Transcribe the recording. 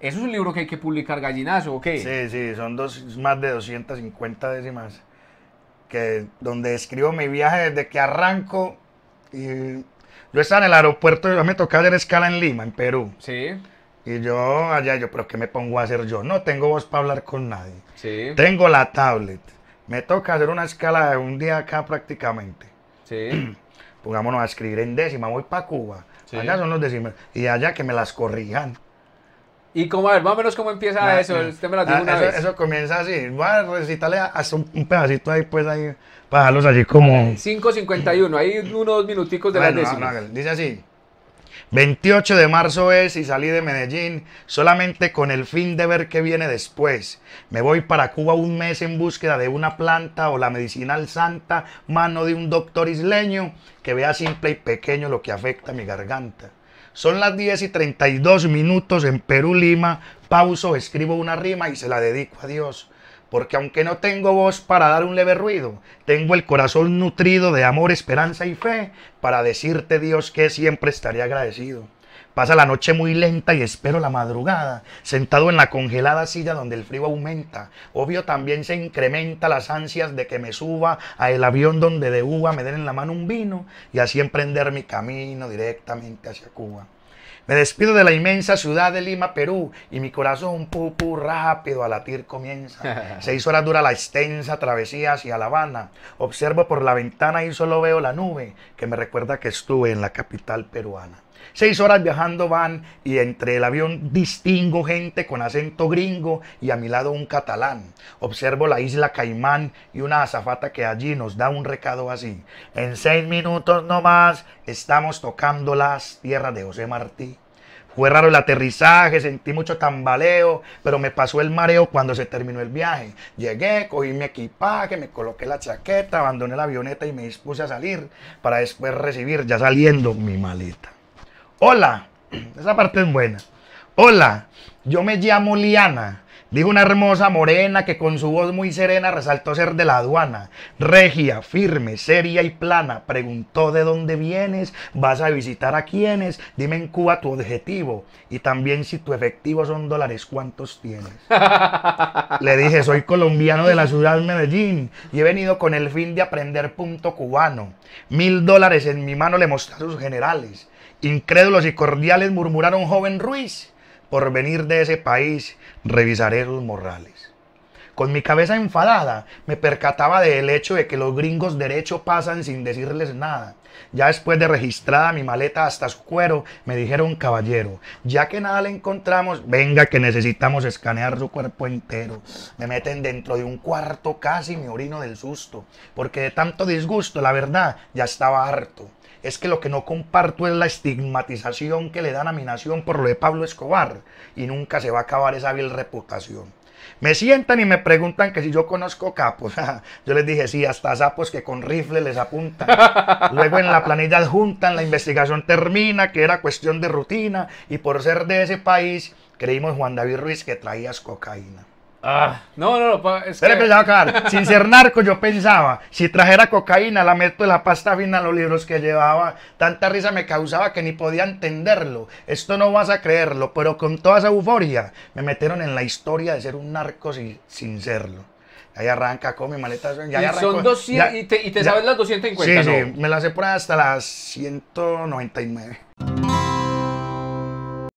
Eso es un libro que hay que publicar gallinazo, ¿o qué? Sí, sí, son dos, más de 250 décimas. Que, donde escribo mi viaje desde que arranco. Y yo estaba en el aeropuerto, y me tocaba hacer escala en Lima, en Perú. Sí. Y yo allá, yo, pero ¿qué me pongo a hacer yo? No tengo voz para hablar con nadie. Sí. Tengo la tablet. Me toca hacer una escala de un día acá prácticamente. Sí. Pongámonos a escribir en décima, voy para Cuba. Allá son los décimas. Y allá que me las corrijan. Y como, a ver, más o menos cómo empieza eso, me la dijo una eso, vez. Pues. Eso comienza así, voy a recitarle hasta un, pedacito ahí, pues ahí, para dejarlos así como... 5.51, ahí unos minuticos de la dice así, 28 de marzo es y salí de Medellín solamente con el fin de ver qué viene después. Me voy para Cuba un mes en búsqueda de una planta o la medicinal santa mano de un doctor isleño que vea simple y pequeño lo que afecta a mi garganta. Son las diez y 32 minutos en Perú, Lima. Pauso, escribo una rima y se la dedico a Dios. Porque aunque no tengo voz para dar un leve ruido, tengo el corazón nutrido de amor, esperanza y fe para decirte, Dios, que siempre estaré agradecido. Pasa la noche muy lenta y espero la madrugada, sentado en la congelada silla donde el frío aumenta. Obvio también se incrementa las ansias de que me suba a el avión donde de uva me den en la mano un vino y así emprender mi camino directamente hacia Cuba. Me despido de la inmensa ciudad de Lima, Perú, y mi corazón pupu rápido a latir comienza. Seis horas dura la extensa travesía hacia La Habana. Observo por la ventana y solo veo la nube que me recuerda que estuve en la capital peruana. Seis horas viajando van y entre el avión distingo gente con acento gringo y a mi lado un catalán. Observo la isla Caimán y una azafata que allí nos da un recado así. En seis minutos no más estamos tocando las tierras de José Martí. Fue raro el aterrizaje, sentí mucho tambaleo, pero me pasó el mareo cuando se terminó el viaje. Llegué, cogí mi equipaje, me coloqué la chaqueta, abandoné la avioneta y me dispuse a salir para después recibir, ya saliendo, mi maleta. Hola, esa parte es buena. Hola, yo me llamo Liana. Dijo una hermosa morena que con su voz muy serena resaltó ser de la aduana. Regia, firme, seria y plana, preguntó de dónde vienes, vas a visitar a quiénes, dime en Cuba tu objetivo y también si tu efectivo son dólares, ¿cuántos tienes? Le dije, soy colombiano de la ciudad de Medellín y he venido con el fin de aprender punto cubano. Mil dólares en mi mano le mostré a sus generales. Incrédulos y cordiales murmuraron joven Ruiz por venir de ese país, revisaré los morrales. Con mi cabeza enfadada, me percataba del hecho de que los gringos derecho pasan sin decirles nada. Ya después de registrada mi maleta hasta su cuero, me dijeron, caballero, ya que nada le encontramos, venga que necesitamos escanear su cuerpo entero. Me meten dentro de un cuarto casi me orino del susto, porque de tanto disgusto, la verdad, ya estaba harto es que lo que no comparto es la estigmatización que le dan a mi nación por lo de Pablo Escobar y nunca se va a acabar esa vil reputación. Me sientan y me preguntan que si yo conozco capos. Yo les dije, sí, hasta sapos que con rifle les apuntan. Luego en la planilla adjuntan, la investigación termina, que era cuestión de rutina, y por ser de ese país, creímos Juan David Ruiz que traías cocaína. Ah. no, no, no, es que... sin ser narco yo pensaba, si trajera cocaína la meto en la pasta fina los libros que llevaba, tanta risa me causaba que ni podía entenderlo, esto no vas a creerlo, pero con toda esa euforia me metieron en la historia de ser un narco sin, serlo. Ahí arranca, con mi maleta. y, son y te, sabes las 250, Sí, sí, me las he puesto hasta las 199.